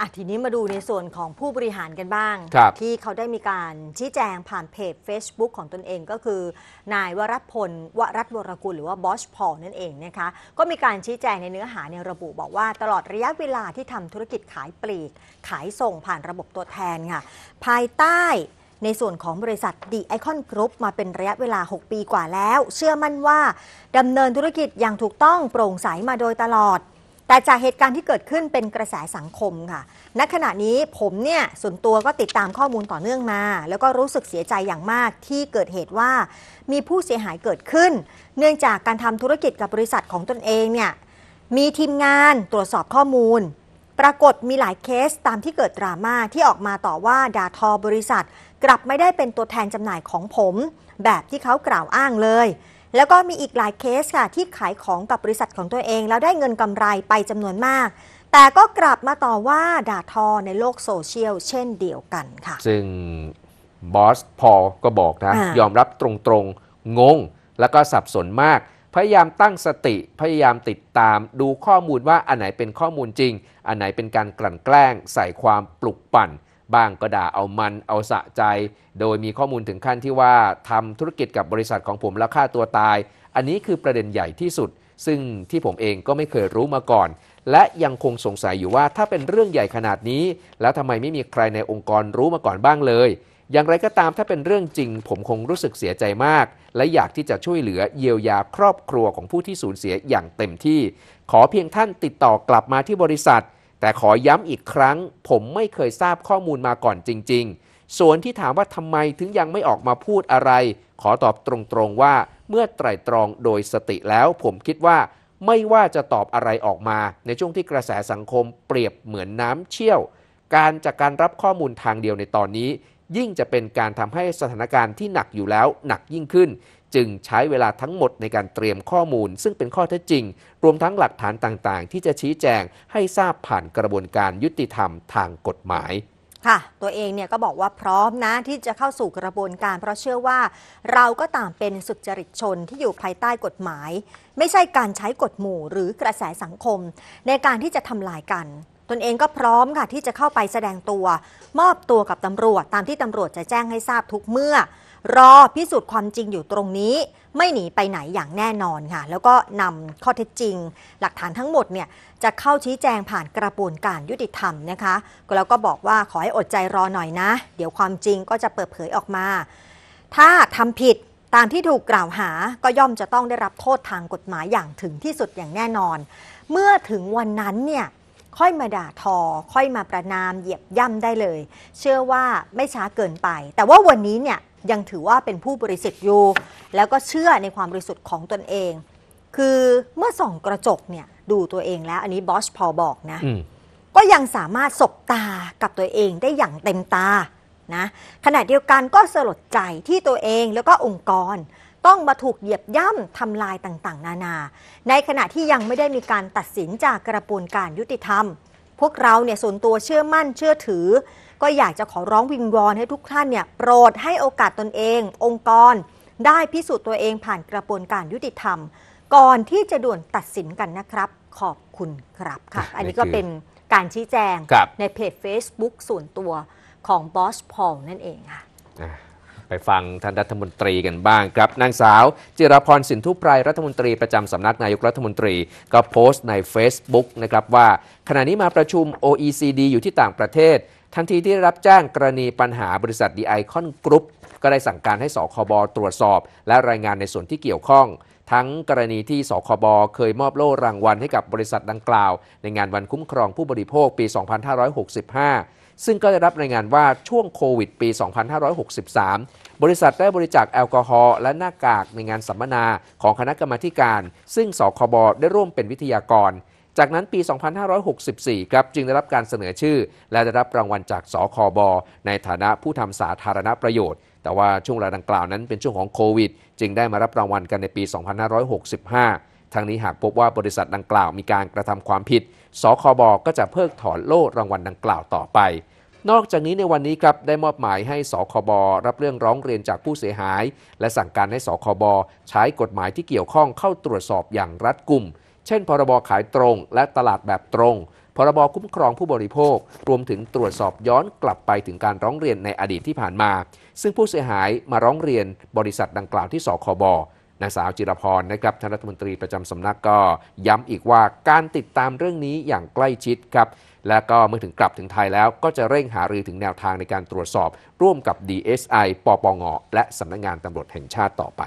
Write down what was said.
อ่ะทีนี้มาดูในส่วนของผู้บริหารกันบ้าง ที่เขาได้มีการชี้แจงผ่านเพจ Facebook ของตนเองก็คือ นายวรัตพล วรัตวรกุลหรือว่าบอชพอลนั่นเองนะคะก็มีการชี้แจงในเนื้อหาในยระบุบอกว่าตลอดระยะเวลาที่ทำธุรกิจขายปลีก ขายส่งผ่านระบบตัวแทนค่ะภายใต้ในส่วนของบริษัทดีไอคอนกรุ๊ปมาเป็นระยะเวลา 6 ปีกว่าแล้ว เชื่อมั่นว่าดำเนินธุรกิจอย่างถูกต้องโปร่งใสมาโดยตลอดแต่จากเหตุการณ์ที่เกิดขึ้นเป็นกระแสสังคมค่ะ ณ ขณะนี้ผมเนี่ย ส่วนตัวก็ติดตามข้อมูลต่อเนื่องมา แล้วก็รู้สึกเสียใจอย่างมากที่เกิดเหตุว่ามีผู้เสียหายเกิดขึ้น เนื่องจากการทำธุรกิจกับบริษัทของตนเองเนี่ยมีทีมงานตรวจสอบข้อมูล ปรากฏมีหลายเคสตามที่เกิดดราม่าที่ออกมาต่อว่าดาทอบริษัท กลับไม่ได้เป็นตัวแทนจำหน่ายของผม แบบที่เขากล่าวอ้างเลยแล้วก็มีอีกหลายเคสค่ะ ที่ขายของกับบริษัทของตัวเอง แล้วได้เงินกำไรไปจำนวนมาก แต่ก็กลับมาต่อว่าด่าทอในโลกโซเชียลเช่นเดียวกันค่ะ ซึ่งบอสพอก็บอกนะอะยอมรับตรงๆ งงแล้วก็สับสนมาก พยายามตั้งสติ พยายามติดตาม ดูข้อมูลว่าอันไหนเป็นข้อมูลจริง อันไหนเป็นการกลั่นแกล้ง ใส่ความปลุกปั่นบ้างก็ด่า เอามันเอาสะใจ โดยมีข้อมูลถึงขั้นที่ว่าทำธุรกิจกับบริษัทของผมแล้วฆ่าตัวตาย อันนี้คือประเด็นใหญ่ที่สุด ซึ่งที่ผมเองก็ไม่เคยรู้มาก่อน และยังคงสงสัยอยู่ว่าถ้าเป็นเรื่องใหญ่ขนาดนี้ แล้วทำไมไม่มีใครในองค์กรรู้มาก่อนบ้างเลย อย่างไรก็ตามถ้าเป็นเรื่องจริงผมคงรู้สึกเสียใจมาก และอยากที่จะช่วยเหลือเยียวยาครอบครัวของผู้ที่สูญเสียอย่างเต็มที่ ขอเพียงท่านติดต่อกลับมาที่บริษัทแต่ขอย้ำอีกครั้งผมไม่เคยทราบข้อมูลมาก่อนจริง ๆ ส่วนที่ถามว่าทำไมถึงยังไม่ออกมาพูดอะไร ขอตอบตรงๆว่า เมื่อไตร่ตรองโดยสติแล้ว ผมคิดว่าไม่ว่าจะตอบอะไรออกมา ในช่วงที่กระแสสังคมเปรียบเหมือนน้ำเชี่ยว การจากการรับข้อมูลทางเดียวในตอนนี้ ยิ่งจะเป็นการทำให้สถานการณ์ที่หนักอยู่แล้วหนักยิ่งขึ้นจึงใช้เวลาทั้งหมดในการเตรียมข้อมูล ซึ่งเป็นข้อเท็จจริง รวมทั้งหลักฐานต่าง ๆ ที่จะชี้แจงให้ทราบผ่านกระบวนการยุติธรรมทางกฎหมาย ค่ะตัวเองเนี่ยก็บอกว่าพร้อมนะที่จะเข้าสู่กระบวนการ เพราะเชื่อว่า เราก็ต่างเป็นสุจริตชนที่อยู่ภายใต้กฎหมาย ไม่ใช่การใช้กฎหมู่หรือกระแสสังคม ในการที่จะทำลายกันตนเองก็พร้อมค่ะที่จะเข้าไปแสดงตัว มอบตัวกับตำรวจตามที่ตำรวจจะแจ้งให้ทราบทุกเมื่อ รอพิสูจน์ความจริงอยู่ตรงนี้ ไม่หนีไปไหนอย่างแน่นอนค่ะ แล้วก็นำข้อเท็จจริง หลักฐานทั้งหมดเนี่ยจะเข้าชี้แจงผ่านกระบวนการยุติธรรมนะคะแล้วก็บอกว่า ขอให้อดใจรอหน่อยนะ เดี๋ยวความจริงก็จะเปิดเผยออกมา ถ้าทำผิดตามที่ถูกกล่าวหาก็ย่อมจะต้องได้รับโทษทางกฎหมายอย่างถึงที่สุดอย่างแน่นอน เมื่อถึงวันนั้นเนี่ยค่อยมาด่าทอ ค่อยมาประนาม เหยียบย่ำได้เลย เชื่อว่าไม่ช้าเกินไป แต่ว่าวันนี้เนี่ยยังถือว่าเป็นผู้บริสุทธิ์อยู่แล้วก็เชื่อในความบริสุทธิ์ของตนเอง คือเมื่อส่องกระจกเนี่ยดูตัวเองแล้ว อันนี้บอสพอบอกนะก็ยังสามารถสบตากับตัวเองได้อย่างเต็มตานะขณะเดียวกันก็สลดใจที่ตัวเองแล้วก็องค์กรต้องมาถูกเหยียบย่ำทำลายต่างๆ นานา ในขณะที่ยังไม่ได้มีการตัดสินจากกระบวนการยุติธรรม พวกเราเนี่ยส่วนตัวเชื่อมั่นเชื่อถือ ก็อยากจะขอร้องวิงวอนให้ทุกท่านเนี่ยโปรดให้โอกาสตนเอง องค์กร ได้พิสูจน์ตัวเองผ่านกระบวนการยุติธรรม ก่อนที่จะด่วนตัดสินกันนะครับ ขอบคุณครับค่ะอันนี้ก็เป็นการชี้แจง ในเพจ Facebook ส่วนตัวของบอสพอลนั่นเองค่ะไปฟังท่านรัฐมนตรีกันบ้างครับ นางสาว จิรพรสินทุพไพรรัฐมนตรีประจำสำนักนายกรัฐมนตรี ก็โพสต์ใน Facebook นะครับว่า ขณะนี้มาประชุม OECD อยู่ที่ต่างประเทศ ทันทีที่รับแจ้งกรณีปัญหาบริษัทดีไอคอนกรุ๊ปก็ได้สั่งการให้สคบตรวจสอบ และรายงานในส่วนที่เกี่ยวข้อง ทั้งกรณีที่สคบเคยมอบโล่รางวัลให้กับบริษัทดังกล่าว ในงานวันคุ้มครองผู้บริโภคปี 2565ซึ่งก็ได้รับรายงานว่าช่วงโควิดปี 2563 บริษัทได้บริจาคแอลกอฮอล์และหน้ากากในงานสัมมนาของคณะกรรมาการ ซึ่งสคบ ได้ร่วมเป็นวิทยากร จากนั้นปี 2564ครับจึงได้รับการเสนอชื่อ และได้รับรางวัลจากสคบ ในฐานะผู้ทำสาธารณประโยชน์ แต่ว่าช่วงเวลาดังกล่าวนั้นเป็นช่วงของโควิดจึงได้มารับรางวัลกันในปี 2565ทางนี้หากพบว่าบริษัทดังกล่าวมีการกระทำความผิด สคบก็จะเพิกถอนโล่รางวัลดังกล่าวต่อไป นอกจากนี้ในวันนี้ครับได้มอบหมายให้สคบรับเรื่องร้องเรียนจากผู้เสียหาย และสั่งการให้สคบใช้กฎหมายที่เกี่ยวข้องเข้าตรวจสอบอย่างรัดกุม เช่น พรบขายตรงและตลาดแบบตรง พรบคุ้มครองผู้บริโภครวมถึงตรวจสอบย้อนกลับไปถึงการร้องเรียนในอดีตที่ผ่านมาซึ่งผู้เสียหายมาร้องเรียนบริษัทดังกล่าวที่สคบนางสาวจิรพรนะครับท่านรัฐมนตรีประจำสำนักก็ย้ำอีกว่าการติดตามเรื่องนี้อย่างใกล้ชิดครับ และก็เมื่อถึงกลับถึงไทยแล้วก็จะเร่งหารือถึงแนวทางในการตรวจสอบ ร่วมกับ DSI ปปง และสำนักงงานตำรวจแห่งชาติต่อไป